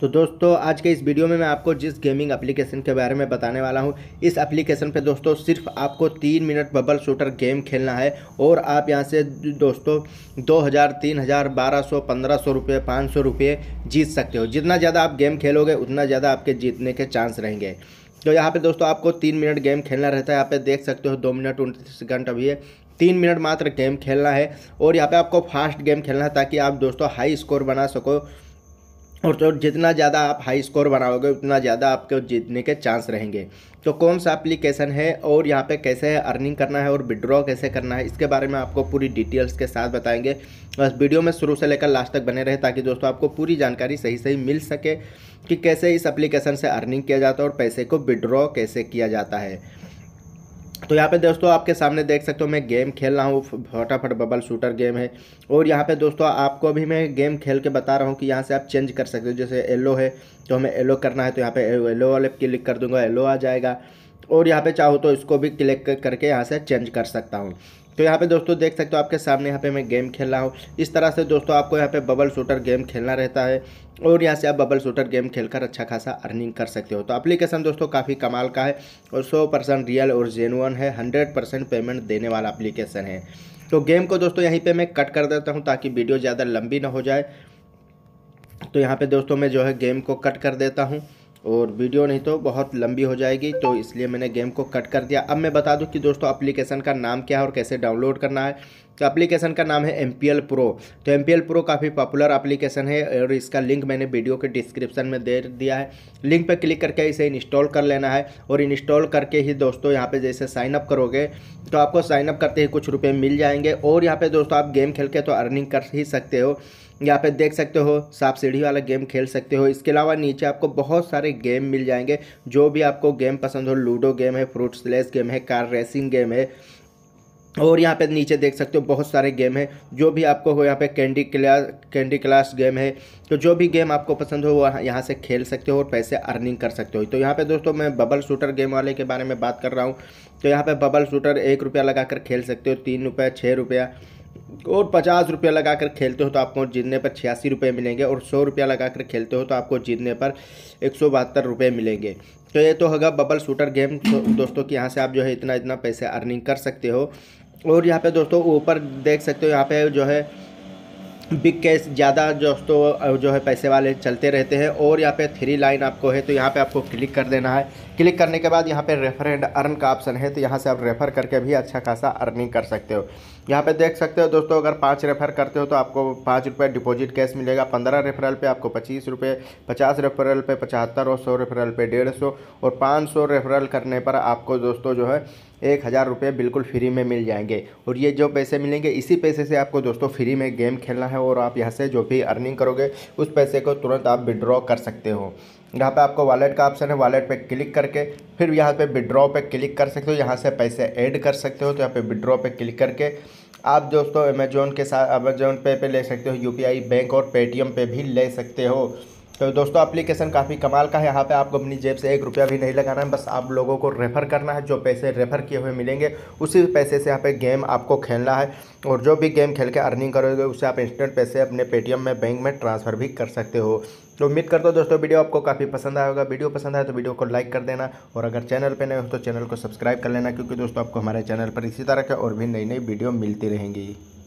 तो दोस्तों आज के इस वीडियो में मैं आपको जिस गेमिंग एप्लीकेशन के बारे में बताने वाला हूं इस एप्लीकेशन पे दोस्तों सिर्फ आपको तीन मिनट बबल शूटर गेम खेलना है और आप यहां से दोस्तों दो हज़ार तीन हज़ार बारह सौ पंद्रह सौ रुपये पाँच सौ रुपये जीत सकते हो जितना ज़्यादा आप गेम खेलोगे उतना ज़्यादा आपके जीतने के चांस रहेंगे तो यहाँ पर दोस्तों आपको तीन मिनट गेम खेलना रहता है यहाँ पे देख सकते हो दो मिनट उनतीस सेकेंड अभी है तीन मिनट मात्र गेम खेलना है और यहाँ पर आपको फास्ट गेम खेलना है ताकि आप दोस्तों हाई स्कोर बना सको और तो जितना ज़्यादा आप हाई स्कोर बनाओगे उतना ज़्यादा आपके जीतने के चांस रहेंगे तो कौन सा एप्लीकेशन है और यहाँ पे कैसे अर्निंग करना है और विड्रॉ कैसे करना है इसके बारे में आपको पूरी डिटेल्स के साथ बताएंगे बस वीडियो में शुरू से लेकर लास्ट तक बने रहे ताकि दोस्तों आपको पूरी जानकारी सही सही मिल सके कि कैसे इस एप्लीकेशन से अर्निंग किया जाता है और पैसे को विड्रॉ कैसे किया जाता है तो यहाँ पे दोस्तों आपके सामने देख सकते हो मैं गेम खेल रहा हूँ फटाफट बबल शूटर गेम है और यहाँ पे दोस्तों आपको भी मैं गेम खेल के बता रहा हूँ कि यहाँ से आप चेंज कर सकते हो जैसे येलो है तो हमें येलो करना है तो यहाँ पे येलो वाले क्लिक कर दूंगा येलो आ जाएगा और यहाँ पे चाहो तो इसको भी क्लिक करके यहाँ से चेंज कर सकता हूँ तो यहाँ पे दोस्तों देख सकते हो आपके सामने यहाँ पे मैं गेम खेल रहा हूँ इस तरह से दोस्तों आपको यहाँ पे बबल शूटर गेम खेलना रहता है और यहाँ से आप बबल शूटर गेम खेलकर अच्छा खासा अर्निंग कर सकते हो तो एप्लीकेशन दोस्तों काफ़ी कमाल का है और सौ परसेंट रियल और जेनुअन है हंड्रेड परसेंट पेमेंट देने वाला अप्लीकेशन है तो गेम को दोस्तों यहीं पर मैं कट कर देता हूँ ताकि वीडियो ज़्यादा लंबी ना हो जाए तो यहाँ पर दोस्तों मैं जो है गेम को कट कर देता हूँ और वीडियो नहीं तो बहुत लंबी हो जाएगी तो इसलिए मैंने गेम को कट कर दिया अब मैं बता दूं कि दोस्तों एप्लीकेशन का नाम क्या है और कैसे डाउनलोड करना है तो एप्लीकेशन का नाम है एम पी एल प्रो तो एम पी एल प्रो काफ़ी पॉपुलर एप्लीकेशन है और इसका लिंक मैंने वीडियो के डिस्क्रिप्शन में दे दिया है लिंक पर क्लिक करके इसे इंस्टॉल कर लेना है और इंस्टॉल करके ही दोस्तों यहाँ पे जैसे साइनअप करोगे तो आपको साइनअप करते ही कुछ रुपये मिल जाएंगे और यहाँ पर दोस्तों आप गेम खेल के तो अर्निंग कर ही सकते हो यहाँ पे देख सकते हो सांप सीढ़ी वाला गेम खेल सकते हो इसके अलावा नीचे आपको बहुत सारे गेम मिल जाएंगे जो भी आपको गेम पसंद हो लूडो गेम है फ्रूट स्लेस गेम है कार रेसिंग गेम है और यहाँ पे नीचे देख सकते हो बहुत सारे गेम है जो भी आपको हो यहाँ पे candy class candy class game है तो जो भी गेम आपको पसंद हो वो यहाँ से खेल सकते हो और पैसे अर्निंग कर सकते हो तो यहाँ पे दोस्तों मैं बबल शूटर गेम वाले के बारे में बात कर रहा हूँ तो यहाँ पे बबल शूटर एक रुपया लगा कर खेल सकते हो तीन रुपया छः रुपया और पचास रुपया लगा कर खेलते हो तो आपको जीतने पर छियासी रुपये मिलेंगे और सौ रुपया लगा कर खेलते हो तो आपको जीतने पर एक सौ बहत्तर रुपये मिलेंगे तो ये तो होगा बबल शूटर गेम तो दोस्तों कि यहाँ से आप जो है इतना इतना पैसे अर्निंग कर सकते हो और यहाँ पे दोस्तों ऊपर देख सकते हो यहाँ पे जो है बिग कैश ज़्यादा दोस्तों जो है पैसे वाले चलते रहते हैं और यहाँ पर थ्री लाइन आपको है तो यहाँ पर आपको क्लिक कर देना है क्लिक करने के बाद यहाँ पे रेफर एंड अर्न का ऑप्शन है तो यहाँ से आप रेफर करके भी अच्छा खासा अर्निंग कर सकते हो यहाँ पे देख सकते हो दोस्तों अगर पाँच रेफर करते हो तो आपको पाँच रुपये डिपोज़िट कैश मिलेगा पंद्रह रेफरल पे आपको पच्चीस रुपये पचास रेफरल पे पचहत्तर और सौ रेफरल पे डेढ़ सौ और पाँच सौ रेफरल करने पर आपको दोस्तों जो है एक हज़ार रुपये बिल्कुल फ्री में मिल जाएंगे और ये जो पैसे मिलेंगे इसी पैसे से आपको दोस्तों फ्री में गेम खेलना है और आप यहाँ से जो भी अर्निंग करोगे उस पैसे को तुरंत आप विड्रॉ कर सकते हो यहाँ पे आपको वॉलेट का ऑप्शन है वॉलेट पे क्लिक करके फिर यहाँ पे विड्रॉ पे क्लिक कर सकते हो यहाँ से पैसे ऐड कर सकते हो तो यहाँ पे विड्रॉ पे क्लिक करके आप दोस्तों अमेजोन के साथ अमेजोन पे पे ले सकते हो यूपीआई बैंक और पेटीएम पे भी ले सकते हो तो दोस्तों एप्लीकेशन काफ़ी कमाल का है यहाँ पे आपको अपनी जेब से एक रुपया भी नहीं लगाना है बस आप लोगों को रेफ़र करना है जो पैसे रेफ़र किए हुए मिलेंगे उसी पैसे से यहाँ पे गेम आपको खेलना है और जो भी गेम खेल के अर्निंग करोगे उससे आप इंस्टेंट पैसे अपने पेटीएम में बैंक में ट्रांसफ़र भी कर सकते हो तो उम्मीद करता हूँ दोस्तों वीडियो आपको काफ़ी पसंद आएगा वीडियो पसंद आए तो वीडियो को लाइक कर देना और अगर चैनल पर नए हो तो चैनल को सब्सक्राइब कर लेना क्योंकि दोस्तों आपको हमारे चैनल पर इसी तरह के और भी नई नई वीडियो मिलती रहेंगी